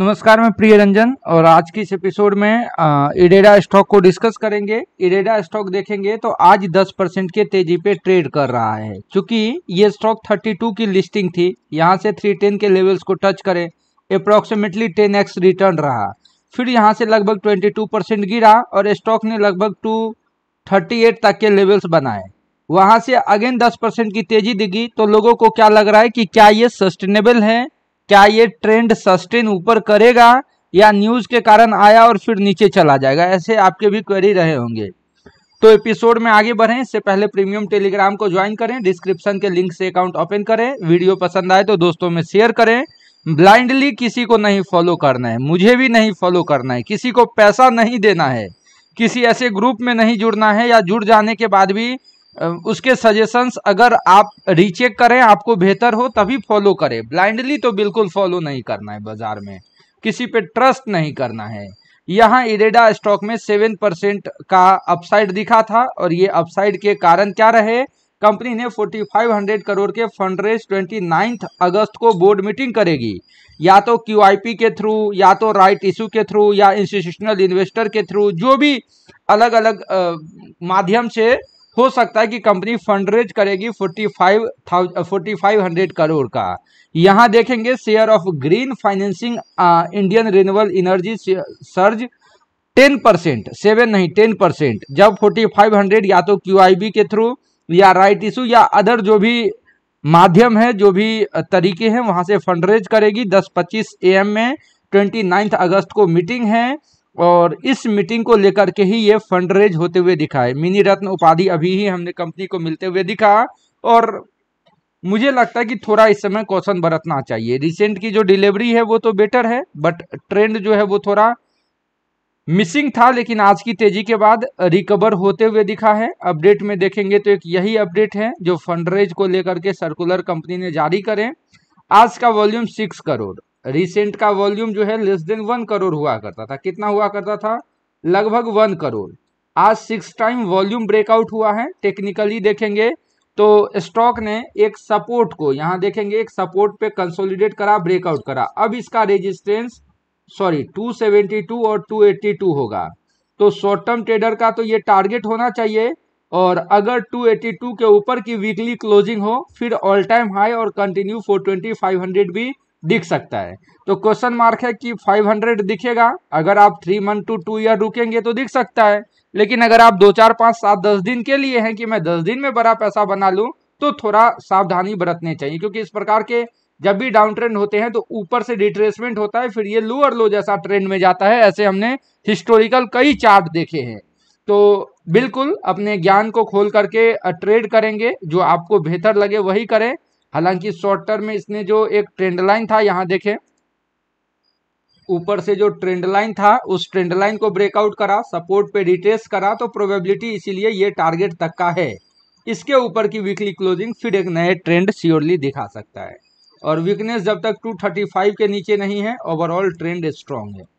नमस्कार मैं प्रिय रंजन और आज की इस एपिसोड में इरेडा स्टॉक को डिस्कस करेंगे इरेडा स्टॉक देखेंगे तो आज 10 परसेंट के तेजी पे ट्रेड कर रहा है क्योंकि ये स्टॉक 32 की लिस्टिंग थी यहाँ से 310 के लेवल्स को टच करे अप्रोक्सीमेटली 10x रिटर्न रहा फिर यहाँ से लगभग 22 परसेंट गिरा और स्टॉक ने लगभग टू तक के लेवल्स बनाए वहाँ से अगेन दस की तेजी दिखी तो लोगों को क्या लग रहा है कि क्या ये सस्टेनेबल है क्या ये ट्रेंड सस्टेन ऊपर करेगा या न्यूज के कारण आया और फिर नीचे चला जाएगा ऐसे आपके भी क्वेरी रहे होंगे तो एपिसोड में आगे बढ़ें इससे पहले प्रीमियम टेलीग्राम को ज्वाइन करें डिस्क्रिप्शन के लिंक से अकाउंट ओपन करें वीडियो पसंद आए तो दोस्तों में शेयर करें ब्लाइंडली किसी को नहीं फॉलो करना है मुझे भी नहीं फॉलो करना है किसी को पैसा नहीं देना है किसी ऐसे ग्रुप में नहीं जुड़ना है या जुड़ जाने के बाद भी उसके सजेशंस अगर आप रीचेक करें आपको बेहतर हो तभी फॉलो करें ब्लाइंडली तो बिल्कुल फॉलो नहीं करना है बाजार में किसी पे ट्रस्ट नहीं करना है यहाँ इरेडा स्टॉक में सेवन परसेंट का अपसाइड दिखा था और ये अपसाइड के कारण क्या रहे कंपनी ने 4500 करोड़ के फंड रेस ट्वेंटी अगस्त को बोर्ड मीटिंग करेगी या तो क्यू के थ्रू या तो राइट इशू के थ्रू या इंस्टीट्यूशनल इन्वेस्टर के थ्रू जो भी अलग अलग माध्यम से हो सकता है कि कंपनी फंड रेज करेगी forty five forty five hundred crore का यहाँ देखेंगे share of green financing Indian renewable energy surge ten percent seven नहीं टेन परसेंट जब फोर्टी फाइव हंड्रेड या तो क्यू के थ्रू या राइट इशू या अदर जो भी माध्यम है जो भी तरीके हैं वहां से फंड रेज करेगी दस पच्चीस ए में ट्वेंटी नाइन्थ अगस्त को मीटिंग है और इस मीटिंग को लेकर के ही ये फंड रेज होते हुए दिखा है मिनी रत्न उपाधि अभी ही हमने कंपनी को मिलते हुए दिखा और मुझे लगता है कि थोड़ा इस समय कौशन बरतना चाहिए रिसेंट की जो डिलीवरी है वो तो बेटर है बट ट्रेंड जो है वो थोड़ा मिसिंग था लेकिन आज की तेजी के बाद रिकवर होते हुए दिखा है अपडेट में देखेंगे तो एक यही अपडेट है जो फंडरेज को लेकर के सर्कुलर कंपनी ने जारी करें आज का वॉल्यूम सिक्स करोड़ रिसेंट का वॉल्यूम जो है लेस देन वन करोड़ हुआ करता था कितना हुआ करता था लगभग वन करोड़ आज सिक्स टाइम वॉल्यूम ब्रेकआउट हुआ है टेक्निकली देखेंगे तो स्टॉक ने एक सपोर्ट को यहाँ देखेंगे एक सपोर्ट पे कंसोलिडेट करा ब्रेकआउट करा अब इसका रेजिस्टेंस सॉरी 272 और 282 होगा तो शॉर्ट टर्म ट्रेडर का तो ये टारगेट होना चाहिए और अगर 282 के ऊपर की वीकली क्लोजिंग हो फिर ऑल टाइम हाई और कंटिन्यू फोर भी दिख सकता है तो क्वेश्चन मार्क है कि 500 दिखेगा अगर आप three month to two year रुकेंगे तो दिख सकता है लेकिन अगर आप दो चार पाँच सात दस दिन के लिए हैं कि मैं दस दिन में बड़ा पैसा बना लूँ तो थोड़ा सावधानी बरतने चाहिए क्योंकि इस प्रकार के जब भी डाउन ट्रेंड होते हैं तो ऊपर से रिट्रेसमेंट होता है फिर ये लोअर लो जैसा ट्रेंड में जाता है ऐसे हमने हिस्टोरिकल कई चार्ट देखे हैं तो बिल्कुल अपने ज्ञान को खोल करके ट्रेड करेंगे जो आपको बेहतर लगे वही करें हालांकि शॉर्ट टर्म में इसने जो एक ट्रेंड लाइन था यहाँ देखें ऊपर से जो ट्रेंड लाइन था उस ट्रेंड लाइन को ब्रेकआउट करा सपोर्ट पे रिट्रेस करा तो प्रोबेबिलिटी इसीलिए ये टारगेट तक का है इसके ऊपर की वीकली क्लोजिंग फिर एक नए ट्रेंड श्योरली दिखा सकता है और वीकनेस जब तक 235 के नीचे नहीं है ओवरऑल ट्रेंड स्ट्रांग है